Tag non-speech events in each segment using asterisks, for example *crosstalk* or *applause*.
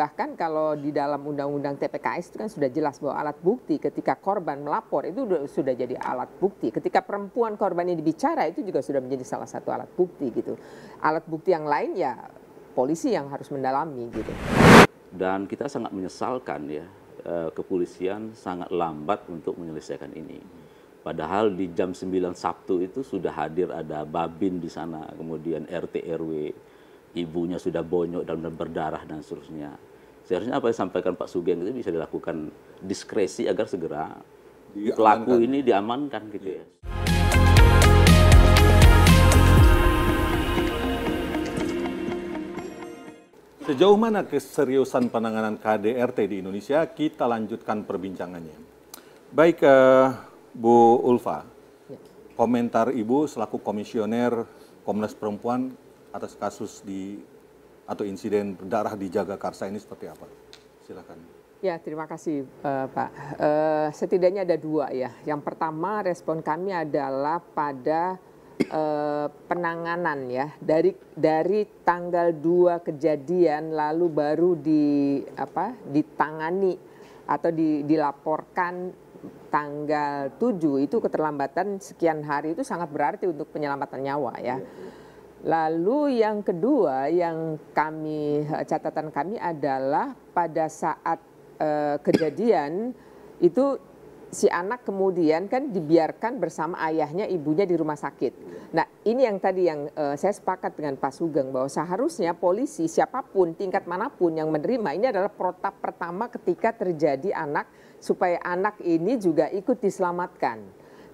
Bahkan kalau di dalam undang-undang TPKS itu kan sudah jelas bahwa alat bukti ketika korban melapor itu sudah jadi alat bukti. Ketika perempuan korban ini bicara itu juga sudah menjadi salah satu alat bukti gitu. Alat bukti yang lain ya polisi yang harus mendalami gitu. Dan kita sangat menyesalkan ya eh, kepolisian sangat lambat untuk menyelesaikan ini. Padahal di jam 9 Sabtu itu sudah hadir ada babin di sana, kemudian RT RW, ibunya sudah bonyok dan berdarah dan seterusnya seharusnya apa yang disampaikan Pak Sugeng itu bisa dilakukan diskresi agar segera diamankan. pelaku ini diamankan gitu ya. Sejauh mana keseriusan penanganan KDRT di Indonesia? Kita lanjutkan perbincangannya. Baik, uh, Bu Ulfa, ya. komentar Ibu selaku komisioner Komnas Perempuan atas kasus di atau insiden darah di Jaga Karsa ini seperti apa? Silakan. Ya, terima kasih uh, Pak. Uh, setidaknya ada dua ya. Yang pertama respon kami adalah pada uh, penanganan ya dari dari tanggal dua kejadian lalu baru di apa ditangani atau di, dilaporkan tanggal 7 itu keterlambatan sekian hari itu sangat berarti untuk penyelamatan nyawa ya. ya. Lalu yang kedua yang kami eh, catatan kami adalah pada saat uh, kejadian itu si anak kemudian kan dibiarkan bersama ayahnya ibunya di rumah sakit. Nah ini yang tadi yang uh, saya sepakat dengan Pak Sugeng bahwa seharusnya polisi siapapun tingkat manapun yang menerima ini adalah protap pertama ketika terjadi anak supaya anak ini juga ikut diselamatkan.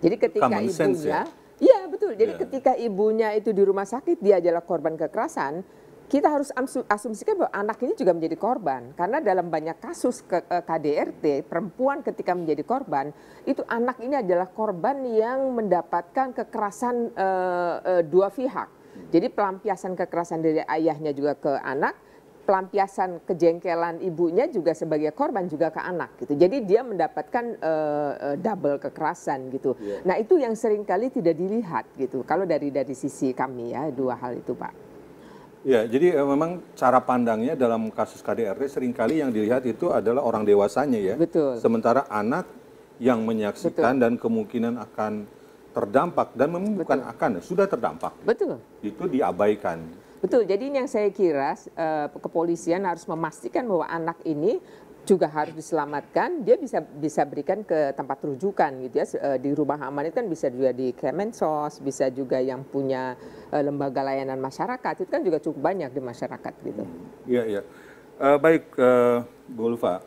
Jadi ketika Common ibunya sense, ya? betul. Jadi yeah. ketika ibunya itu di rumah sakit dia adalah korban kekerasan, kita harus asumsikan bahwa anak ini juga menjadi korban karena dalam banyak kasus ke, eh, KDRT perempuan ketika menjadi korban itu anak ini adalah korban yang mendapatkan kekerasan uh, uh, dua pihak. Jadi pelampiasan kekerasan dari ayahnya juga ke anak pelampiasan kejengkelan ibunya juga sebagai korban juga ke anak gitu. Jadi dia mendapatkan uh, double kekerasan gitu. Yeah. Nah, itu yang seringkali tidak dilihat gitu. Kalau dari dari sisi kami ya dua hal itu, Pak. Ya, jadi eh, memang cara pandangnya dalam kasus KDRT seringkali yang dilihat itu adalah orang dewasanya ya. Betul. Sementara anak yang menyaksikan Betul. dan kemungkinan akan terdampak dan memang bukan akan sudah terdampak. Betul. Itu diabaikan. Betul. Jadi ini yang saya kira uh, kepolisian harus memastikan bahwa anak ini juga harus diselamatkan, dia bisa bisa berikan ke tempat rujukan gitu ya eh, di rumah aman itu kan bisa juga di Kemensos, bisa juga yang punya eh, lembaga layanan masyarakat itu kan juga cukup banyak di masyarakat gitu. Hmm, iya iya, uh, baik uh, Golfa.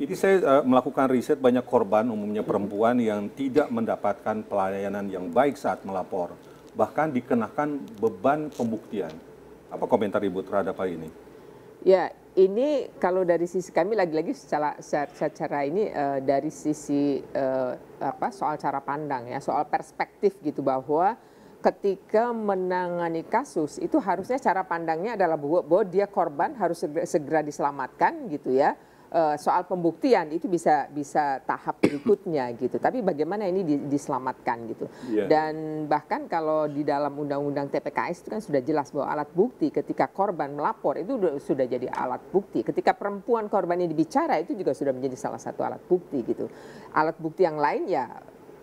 Jadi saya uh, melakukan riset banyak korban umumnya perempuan yang tidak mendapatkan pelayanan yang baik saat melapor, bahkan dikenakan beban pembuktian. Apa komentar Ibu terhadap hal ini? Ya, ini kalau dari sisi kami lagi-lagi secara, secara ini uh, dari sisi uh, apa soal cara pandang ya, soal perspektif gitu bahwa ketika menangani kasus itu harusnya cara pandangnya adalah bahwa, bahwa dia korban harus segera, segera diselamatkan gitu ya uh, soal pembuktian itu bisa bisa tahap berikutnya gitu. Tapi bagaimana ini diselamatkan gitu. Yeah. Dan bahkan kalau di dalam undang-undang TPKS itu kan sudah jelas bahwa alat bukti ketika korban melapor itu sudah jadi alat bukti. Ketika perempuan korban ini bicara itu juga sudah menjadi salah satu alat bukti gitu. Alat bukti yang lain ya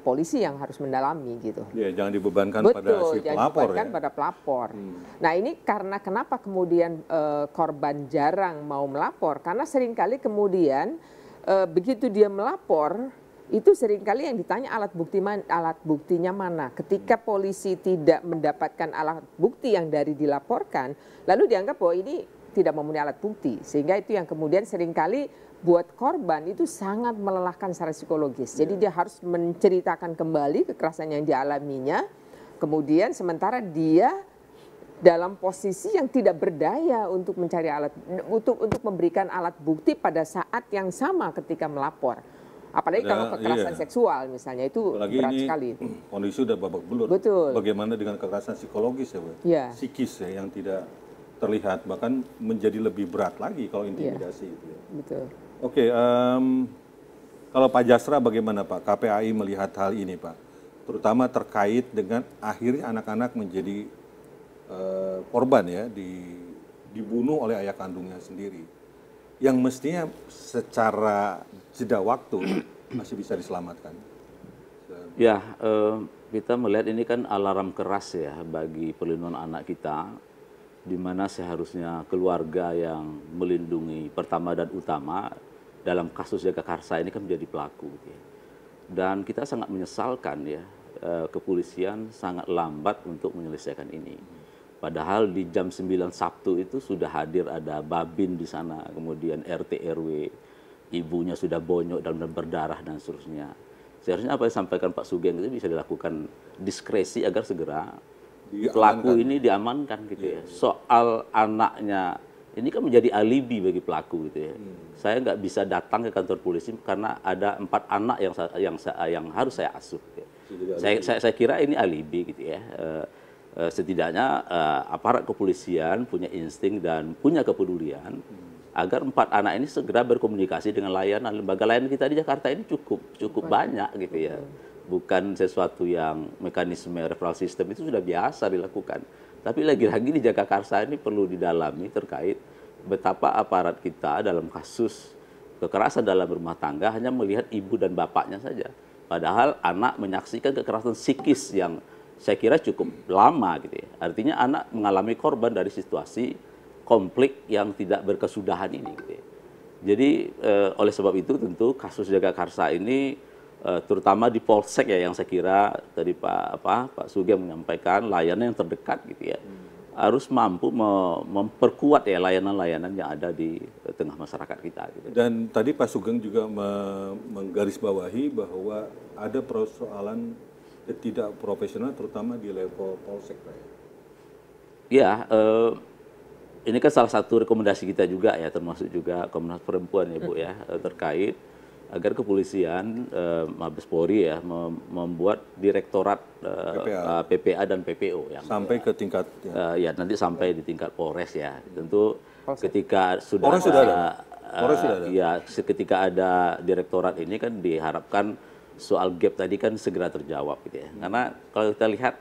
polisi yang harus mendalami gitu. Ya, jangan dibebankan Betul, pada si jangan pelapor ya. pada pelapor. Hmm. Nah, ini karena kenapa kemudian e, korban jarang mau melapor? Karena seringkali kemudian e, begitu dia melapor itu seringkali yang ditanya alat bukti man, alat buktinya mana. Ketika hmm. polisi tidak mendapatkan alat bukti yang dari dilaporkan, lalu dianggap bahwa ini tidak memenuhi alat bukti. Sehingga itu yang kemudian seringkali buat korban itu sangat melelahkan secara psikologis. Jadi ya. dia harus menceritakan kembali kekerasan yang dialaminya. Kemudian sementara dia dalam posisi yang tidak berdaya untuk mencari alat untuk untuk memberikan alat bukti pada saat yang sama ketika melapor. Apalagi kalau kekerasan iya. seksual misalnya itu Apalagi berat ini sekali. *clears throat* Kondisi sudah babak belur. Betul. Bagaimana dengan kekerasan psikologis ya, Bu? Ya. Psikis ya yang tidak terlihat bahkan menjadi lebih berat lagi kalau iya, intimidasi yeah. itu. Ya. Betul. Oke, okay, um, kalau Pak Jasra bagaimana Pak KPAI melihat hal ini Pak, terutama terkait dengan akhirnya anak-anak menjadi uh, korban ya di dibunuh oleh ayah kandungnya sendiri, yang mestinya secara jeda waktu *clears throat* masih bisa diselamatkan. Ya, eh, kita melihat ini kan alarm keras ya bagi perlindungan anak kita di mana seharusnya keluarga yang melindungi pertama dan utama dalam kasus jaga Karsa ini kan menjadi pelaku. Gitu ya. Dan kita sangat menyesalkan ya eh, kepolisian sangat lambat untuk menyelesaikan ini. Padahal di jam 9 Sabtu itu sudah hadir ada Babin di sana, kemudian RT RW, ibunya sudah bonyok dan berdarah dan seterusnya. Seharusnya apa yang disampaikan Pak Sugeng itu bisa dilakukan diskresi agar segera Iya, pelaku ini diamankan gitu ya. Iya, iya. Soal anaknya ini kan menjadi alibi bagi pelaku gitu ya. Hmm. Saya nggak bisa datang ke kantor polisi karena ada empat anak yang yang yang harus saya asuh. Gitu ya. Saya, saya saya kira ini alibi gitu ya. Eh, eh, setidaknya eh, aparat kepolisian punya insting dan punya kepedulian hmm. agar empat anak ini segera berkomunikasi dengan layanan lembaga lain kita di Jakarta ini cukup cukup banyak, gitu ya bukan sesuatu yang mekanisme referral system itu sudah biasa dilakukan. Tapi lagi-lagi di Karsa ini perlu didalami terkait betapa aparat kita dalam kasus kekerasan dalam rumah tangga hanya melihat ibu dan bapaknya saja. Padahal anak menyaksikan kekerasan psikis yang saya kira cukup lama gitu ya. Artinya anak mengalami korban dari situasi konflik yang tidak berkesudahan ini gitu ya. Jadi eh, oleh sebab itu tentu kasus Karsa ini Eh, terutama di polsek ya yang saya kira tadi Pak apa Pak Sugeng menyampaikan layanan yang terdekat gitu ya hmm. harus mampu memperkuat ya layanan-layanan yang ada di tengah masyarakat kita. Gitu. Dan tadi Pak Sugeng juga menggarisbawahi bahwa ada persoalan tidak profesional terutama di level polsek Pak. Ya. ya, eh, ini kan salah satu rekomendasi kita juga ya termasuk juga Komnas Perempuan ya Bu ya *laughs* terkait agar kepolisian eh, Mabes Polri ya membuat direktorat eh, PPA. Eh, PPA dan PPO yang sampai ya, ke tingkat ya. Eh, ya nanti sampai di tingkat Polres ya tentu Polres. ketika sudah Polres ada, sudah ada. Polres sudah eh, ada. ya ketika ada direktorat ini kan diharapkan soal gap tadi kan segera terjawab gitu ya karena kalau kita lihat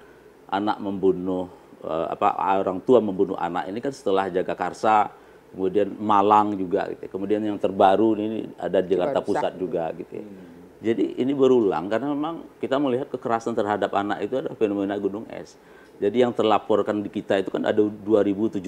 anak membunuh eh, apa orang tua membunuh anak ini kan setelah jaga karsa kemudian Malang juga gitu. Kemudian yang terbaru ini ada Jakarta Pusat juga gitu. Ya. Hmm. Jadi ini berulang karena memang kita melihat kekerasan terhadap anak itu adalah fenomena gunung es. Jadi yang terlaporkan di kita itu kan ada 2.700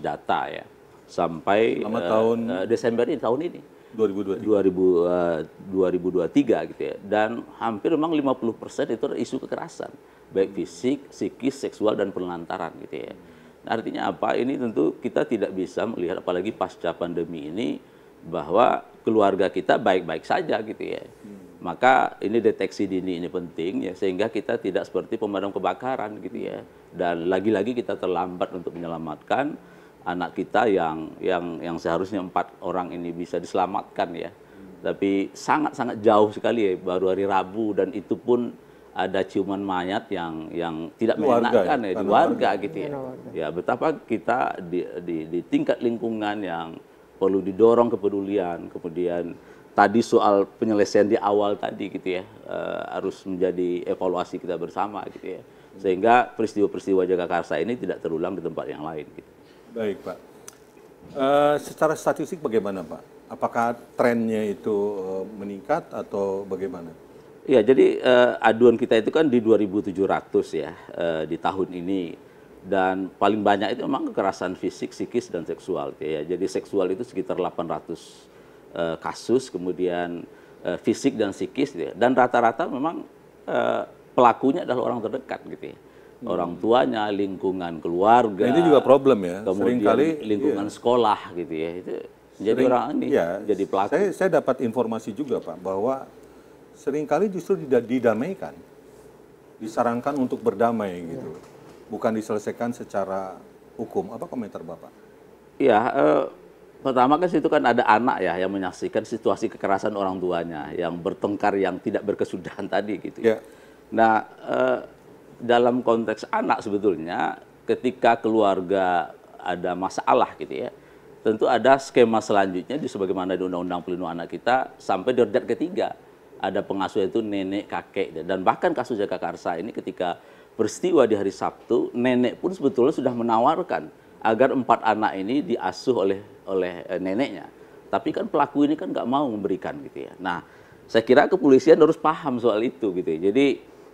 data ya sampai uh, tahun eh, Desember ini tahun ini 2023 2000, uh, 2023 gitu ya. Dan hampir memang 50% itu isu kekerasan baik fisik, psikis, seksual dan penelantaran gitu ya. Hmm Artinya apa? Ini tentu kita tidak bisa melihat apalagi pasca pandemi ini bahwa keluarga kita baik-baik saja gitu ya. Hmm. Maka ini deteksi dini ini penting ya sehingga kita tidak seperti pemadam kebakaran gitu ya. Dan lagi-lagi kita terlambat untuk menyelamatkan anak kita yang yang yang seharusnya empat orang ini bisa diselamatkan ya. Hmm. Tapi sangat-sangat jauh sekali ya baru hari Rabu dan itu pun ada ciuman mayat yang yang tidak menyenangkan ya, ya di warga gitu ya. Ya betapa kita di, di, di tingkat lingkungan yang perlu didorong kepedulian, kemudian tadi soal penyelesaian di awal tadi gitu ya uh, harus menjadi evaluasi kita bersama gitu ya sehingga peristiwa-peristiwa Jagakarsa ini tidak terulang di tempat yang lain gitu. Baik Pak. Uh, secara statistik bagaimana Pak? Apakah trennya itu eh, meningkat atau bagaimana? Ya, jadi uh, aduan kita itu kan di 2.700 ya uh, di tahun ini dan paling banyak itu memang kekerasan fisik, psikis dan seksual ya. Jadi seksual itu sekitar 800 uh, eh, kasus, kemudian uh, fisik dan psikis gitu ya. Dan rata-rata memang uh, pelakunya adalah orang terdekat gitu ya. Hmm. Orang tuanya, lingkungan keluarga. Nah, itu juga problem ya. Kemudian Seringkali, lingkungan iya. sekolah gitu ya. Itu Sering, jadi orang ini ya, jadi pelaku. Saya, saya dapat informasi juga Pak bahwa seringkali justru didamaikan, disarankan untuk berdamai iya. gitu, bukan diselesaikan secara hukum. Apa komentar bapak? Ya, eh, pertama kan situ kan ada anak ya yang menyaksikan situasi kekerasan orang tuanya, yang bertengkar, yang tidak berkesudahan tadi gitu. Ya. Iya. Nah, eh, dalam konteks anak sebetulnya, ketika keluarga ada masalah gitu ya, tentu ada skema selanjutnya di sebagaimana di undang-undang pelindung anak kita sampai derajat ketiga ada pengasuh itu nenek kakek dan bahkan kasus Jaka ini ketika peristiwa di hari Sabtu nenek pun sebetulnya sudah menawarkan agar empat anak ini diasuh oleh oleh eh, neneknya tapi kan pelaku ini kan nggak mau memberikan gitu ya nah saya kira kepolisian harus paham soal itu gitu ya. jadi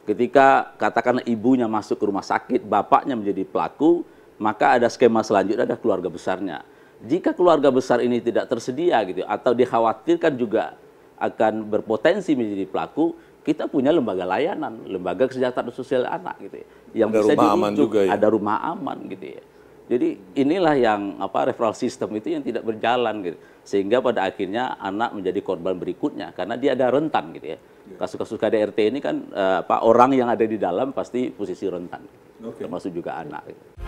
ketika katakan ibunya masuk ke rumah sakit bapaknya menjadi pelaku maka ada skema selanjutnya ada keluarga besarnya jika keluarga besar ini tidak tersedia gitu ya, atau dikhawatirkan juga akan berpotensi menjadi pelaku, kita punya lembaga layanan, lembaga kesejahteraan sosial anak gitu ya. Yang ada bisa rumah dirujuk, aman juga ya. ada rumah aman gitu ya. Jadi inilah yang apa referral system itu yang tidak berjalan gitu. Sehingga pada akhirnya anak menjadi korban berikutnya karena dia ada rentan gitu ya. Iya. Kasus-kasus KDRT ini kan eh, apa orang yang ada di dalam pasti posisi rentan. Okay. Termasuk juga anak gitu.